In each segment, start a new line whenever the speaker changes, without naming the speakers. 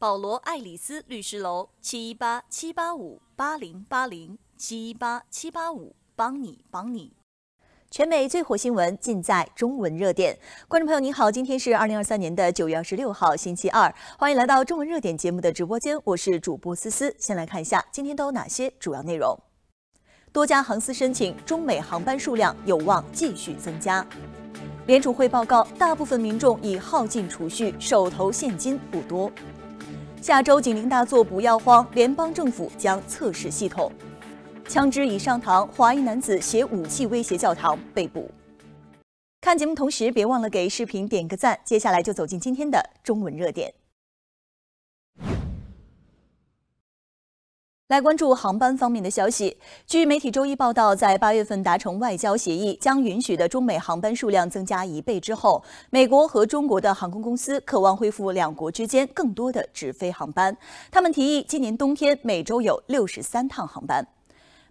保罗·爱丽斯律师楼七一八七八五八零八零七一八七八五，帮你帮你。全美最火新闻尽在中文热点。观众朋友您好，今天是二零二三年的九月二十六号，星期二，欢迎来到中文热点节目的直播间，我是主播思思。先来看一下今天都有哪些主要内容。多家航司申请，中美航班数量有望继续增加。联储会报告，大部分民众已耗尽储蓄，手头现金不多。下周警铃大作，不要慌！联邦政府将测试系统。枪支已上膛，华裔男子携武器威胁教堂被捕。看节目同时，别忘了给视频点个赞。接下来就走进今天的中文热点。来关注航班方面的消息。据媒体周一报道，在八月份达成外交协议，将允许的中美航班数量增加一倍之后，美国和中国的航空公司渴望恢复两国之间更多的直飞航班。他们提议今年冬天每周有六十三趟航班。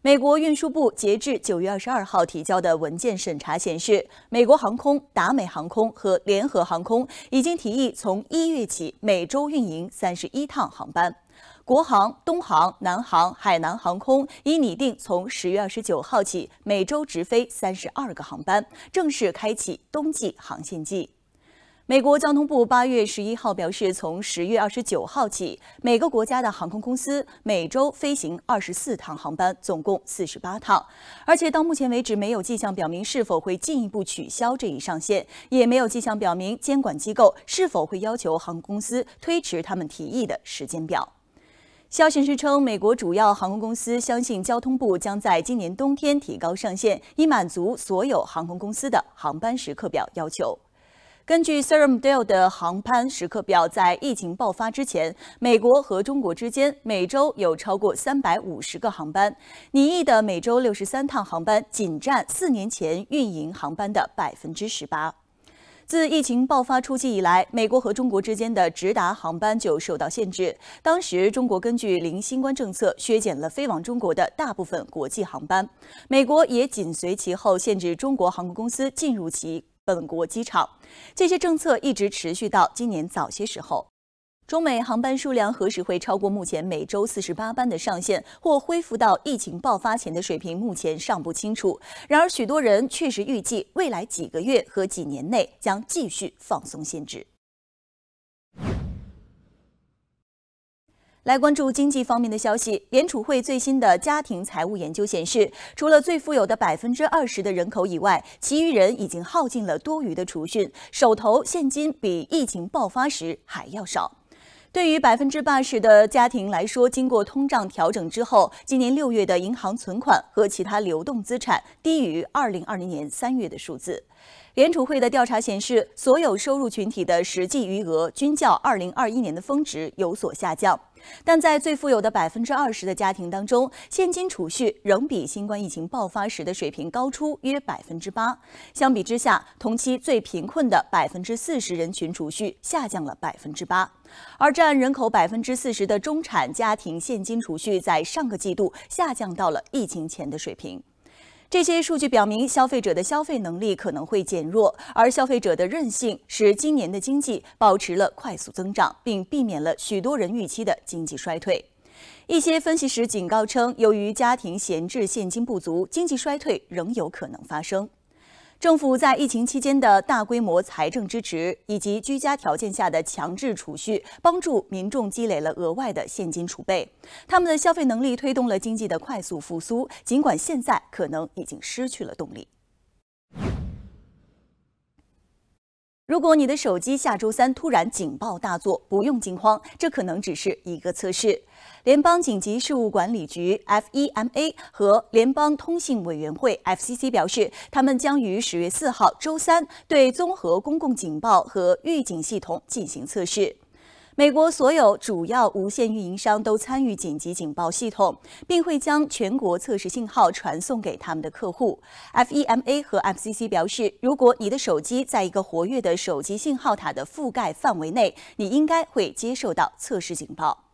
美国运输部截至九月二十二号提交的文件审查显示，美国航空、达美航空和联合航空已经提议从一月起每周运营三十一趟航班。国航、东航、南航、海南航空已拟定从十月二十九号起每周直飞三十二个航班，正式开启冬季航线季。美国交通部八月十一号表示，从十月二十九号起，每个国家的航空公司每周飞行二十四趟航班，总共四十八趟。而且到目前为止，没有迹象表明是否会进一步取消这一上限，也没有迹象表明监管机构是否会要求航空公司推迟他们提议的时间表。消息是称，美国主要航空公司相信交通部将在今年冬天提高上限，以满足所有航空公司的航班时刻表要求。根据 s e r m d a l e 的航班时刻表，在疫情爆发之前，美国和中国之间每周有超过三百五十个航班。你意的每周六十三趟航班，仅占四年前运营航班的百分之十八。自疫情爆发初期以来，美国和中国之间的直达航班就受到限制。当时，中国根据零新冠政策削减了飞往中国的大部分国际航班，美国也紧随其后限制中国航空公司进入其本国机场。这些政策一直持续到今年早些时候。中美航班数量何时会超过目前每周四十八班的上限，或恢复到疫情爆发前的水平？目前尚不清楚。然而，许多人确实预计未来几个月和几年内将继续放松限制。来关注经济方面的消息：联储会最新的家庭财务研究显示，除了最富有的百分之二十的人口以外，其余人已经耗尽了多余的储蓄，手头现金比疫情爆发时还要少。对于百分之八十的家庭来说，经过通胀调整之后，今年六月的银行存款和其他流动资产低于二零二零年三月的数字。联储会的调查显示，所有收入群体的实际余额均较二零二一年的峰值有所下降。但在最富有的百分之二十的家庭当中，现金储蓄仍比新冠疫情爆发时的水平高出约百分之八。相比之下，同期最贫困的百分之四十人群储蓄下降了百分之八，而占人口百分之四十的中产家庭现金储蓄在上个季度下降到了疫情前的水平。这些数据表明，消费者的消费能力可能会减弱，而消费者的韧性使今年的经济保持了快速增长，并避免了许多人预期的经济衰退。一些分析师警告称，由于家庭闲置现金不足，经济衰退仍有可能发生。政府在疫情期间的大规模财政支持，以及居家条件下的强制储蓄，帮助民众积累了额外的现金储备。他们的消费能力推动了经济的快速复苏，尽管现在可能已经失去了动力。如果你的手机下周三突然警报大作，不用惊慌，这可能只是一个测试。联邦紧急事务管理局 （FEMA） 和联邦通信委员会 （FCC） 表示，他们将于十月四号周三对综合公共警报和预警系统进行测试。美国所有主要无线运营商都参与紧急警报系统，并会将全国测试信号传送给他们的客户。FEMA 和 FCC 表示，如果你的手机在一个活跃的手机信号塔的覆盖范围内，你应该会接受到测试警报。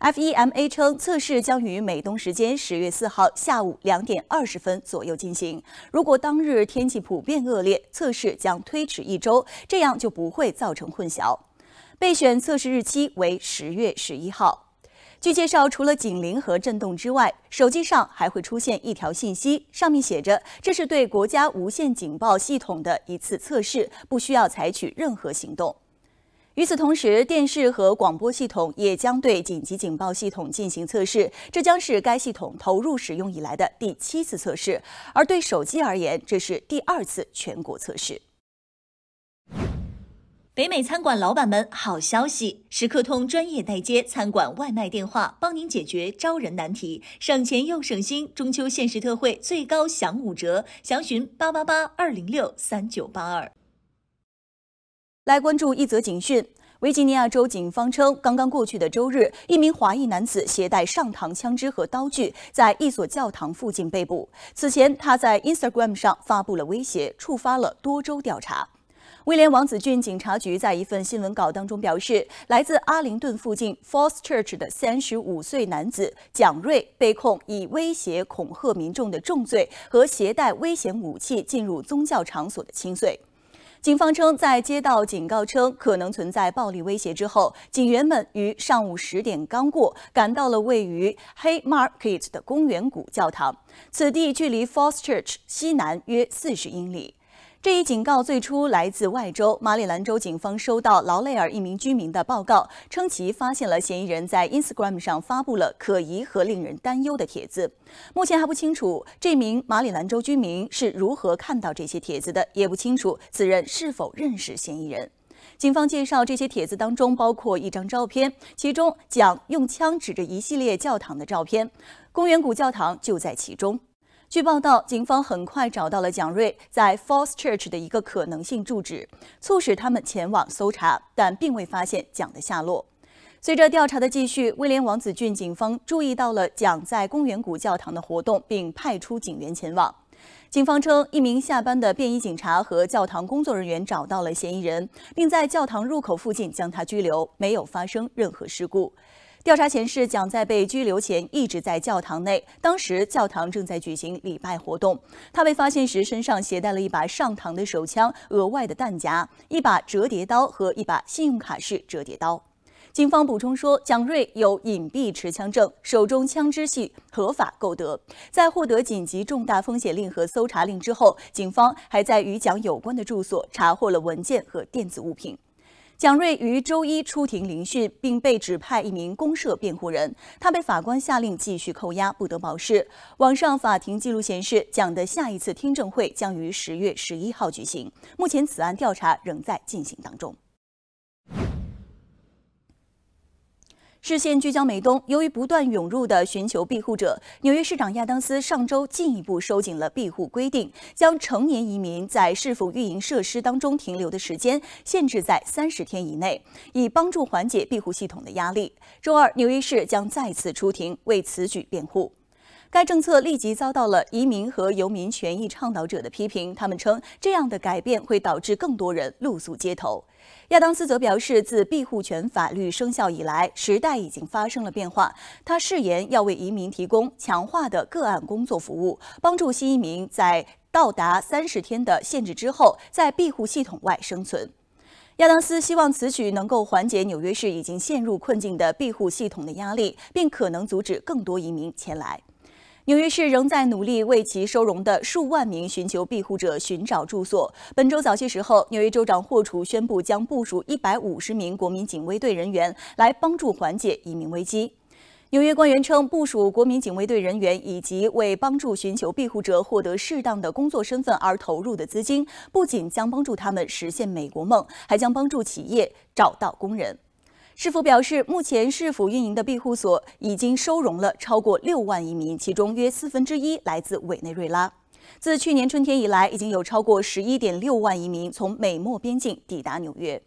FEMA 称，测试将于美东时间十月四号下午两点二十分左右进行。如果当日天气普遍恶劣，测试将推迟一周，这样就不会造成混淆。备选测试日期为十月十一号。据介绍，除了警铃和震动之外，手机上还会出现一条信息，上面写着：“这是对国家无线警报系统的一次测试，不需要采取任何行动。”与此同时，电视和广播系统也将对紧急警报系统进行测试，这将是该系统投入使用以来的第七次测试，而对手机而言，这是第二次全国测试。北美餐馆老板们，好消息！食客通专业代接餐馆外卖电话，帮您解决招人难题，省钱又省心。中秋限时特惠，最高享五折。详询八八八二零六三九八二。来关注一则警讯：维吉尼亚州警方称，刚刚过去的周日，一名华裔男子携带上膛枪支和刀具，在一所教堂附近被捕。此前，他在 Instagram 上发布了威胁，触发了多州调查。威廉王子郡警察局在一份新闻稿当中表示，来自阿灵顿附近 Falls Church 的三十五岁男子蒋瑞被控以威胁恐吓民众的重罪和携带危险武器进入宗教场所的轻罪。警方称，在接到警告称可能存在暴力威胁之后，警员们于上午十点刚过赶到了位于 Haymarket 的公园谷教堂，此地距离 Falls Church 西南约四十英里。这一警告最初来自外州马里兰州警方，收到劳雷尔一名居民的报告，称其发现了嫌疑人在 Instagram 上发布了可疑和令人担忧的帖子。目前还不清楚这名马里兰州居民是如何看到这些帖子的，也不清楚此人是否认识嫌疑人。警方介绍，这些帖子当中包括一张照片，其中讲用枪指着一系列教堂的照片，公园谷教堂就在其中。据报道，警方很快找到了蒋瑞在 Falls Church 的一个可能性住址，促使他们前往搜查，但并未发现蒋的下落。随着调查的继续，威廉王子郡警方注意到了蒋在公园谷教堂的活动，并派出警员前往。警方称，一名下班的便衣警察和教堂工作人员找到了嫌疑人，并在教堂入口附近将他拘留，没有发生任何事故。调查显示，蒋在被拘留前一直在教堂内，当时教堂正在举行礼拜活动。他被发现时，身上携带了一把上膛的手枪、额外的弹夹、一把折叠刀和一把信用卡式折叠刀。警方补充说，蒋瑞有隐蔽持枪证，手中枪支系合法购得。在获得紧急重大风险令和搜查令之后，警方还在与蒋有关的住所查获了文件和电子物品。蒋瑞于周一出庭聆讯，并被指派一名公社辩护人。他被法官下令继续扣押，不得保释。网上法庭记录显示，蒋的下一次听证会将于十月十一号举行。目前，此案调查仍在进行当中。视线聚焦美东，由于不断涌入的寻求庇护者，纽约市长亚当斯上周进一步收紧了庇护规定，将成年移民在市府运营设施当中停留的时间限制在三十天以内，以帮助缓解庇护系统的压力。周二，纽约市将再次出庭为此举辩护。该政策立即遭到了移民和游民权益倡导者的批评，他们称这样的改变会导致更多人露宿街头。亚当斯则表示，自庇护权法律生效以来，时代已经发生了变化。他誓言要为移民提供强化的个案工作服务，帮助新移民在到达三十天的限制之后，在庇护系统外生存。亚当斯希望此举能够缓解纽约市已经陷入困境的庇护系统的压力，并可能阻止更多移民前来。纽约市仍在努力为其收容的数万名寻求庇护者寻找住所。本周早些时候，纽约州长霍楚宣布将部署150名国民警卫队人员来帮助缓解移民危机。纽约官员称，部署国民警卫队人员以及为帮助寻求庇护者获得适当的工作身份而投入的资金，不仅将帮助他们实现美国梦，还将帮助企业找到工人。市府表示，目前市府运营的庇护所已经收容了超过六万移民，其中约四分之一来自委内瑞拉。自去年春天以来，已经有超过十一点六万移民从美墨边境抵达纽约。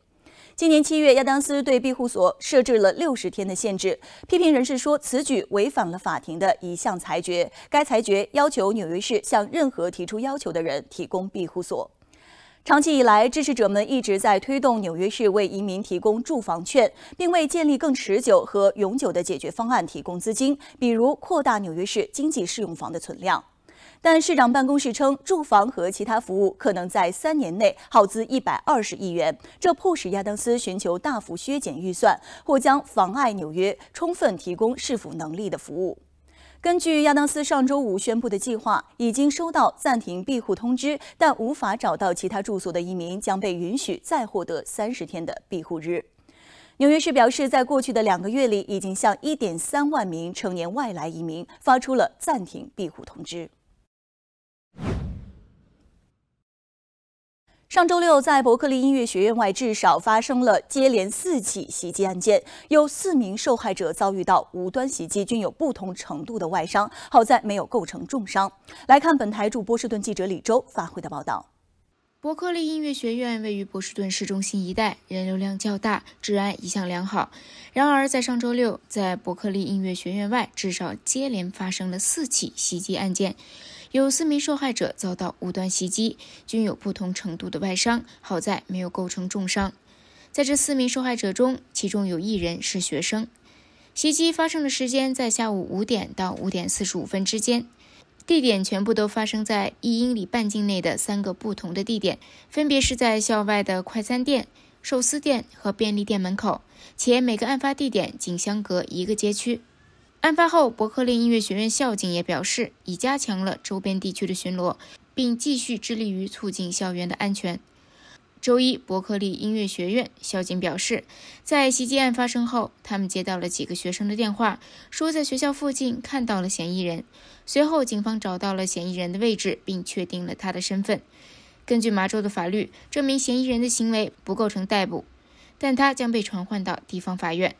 今年七月，亚当斯对庇护所设置了六十天的限制。批评人士说，此举违反了法庭的一项裁决，该裁决要求纽约市向任何提出要求的人提供庇护所。长期以来，支持者们一直在推动纽约市为移民提供住房券，并为建立更持久和永久的解决方案提供资金，比如扩大纽约市经济适用房的存量。但市长办公室称，住房和其他服务可能在三年内耗资一百二十亿元，这迫使亚当斯寻求大幅削减预算，或将妨碍纽约充分提供市府能力的服务。根据亚当斯上周五宣布的计划，已经收到暂停庇护通知，但无法找到其他住所的移民将被允许再获得三十天的庇护日。纽约市表示，在过去的两个月里，已经向一点三万名成年外来移民发出了暂停庇护通知。上周六，在伯克利音乐学院外至少发生了接连四起袭击案件，有四名受害者遭遇到无端袭击，均有不同程度的外伤，好在没有构成重伤。来看本台驻波士顿记者李周发回的报道。
伯克利音乐学院位于波士顿市中心一带，人流量较大，治安一向良好。然而，在上周六，在伯克利音乐学院外至少接连发生了四起袭击案件。有四名受害者遭到无端袭击，均有不同程度的外伤，好在没有构成重伤。在这四名受害者中，其中有一人是学生。袭击发生的时间在下午五点到五点四十五分之间，地点全部都发生在一英里半径内的三个不同的地点，分别是在校外的快餐店、寿司店和便利店门口，且每个案发地点仅相隔一个街区。案发后，伯克利音乐学院校警也表示，已加强了周边地区的巡逻，并继续致力于促进校园的安全。周一，伯克利音乐学院校警表示，在袭击案发生后，他们接到了几个学生的电话，说在学校附近看到了嫌疑人。随后，警方找到了嫌疑人的位置，并确定了他的身份。根据麻州的法律，这名嫌疑人的行为不构成逮捕，但他将被传唤到地方法院。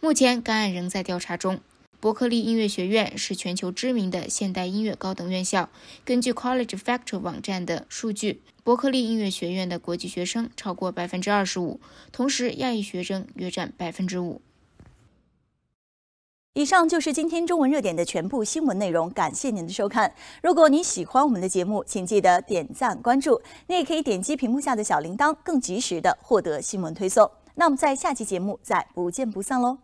目前，该案仍在调查中。伯克利音乐学院是全球知名的现代音乐高等院校。根据 College Factor 网站的数据，伯克利音乐学院的国际学生超过百分之二十五，同时亚裔学生约占百分之五。以上就是今天中文热点的全部新闻内容，
感谢您的收看。如果您喜欢我们的节目，请记得点赞关注。你也可以点击屏幕下的小铃铛，更及时的获得新闻推送。那我们在下期节目再不见不散喽。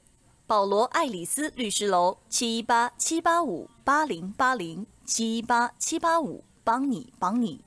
保罗·爱丽丝律师楼：七一八七八五八零八零七一八七八五，帮你，帮你。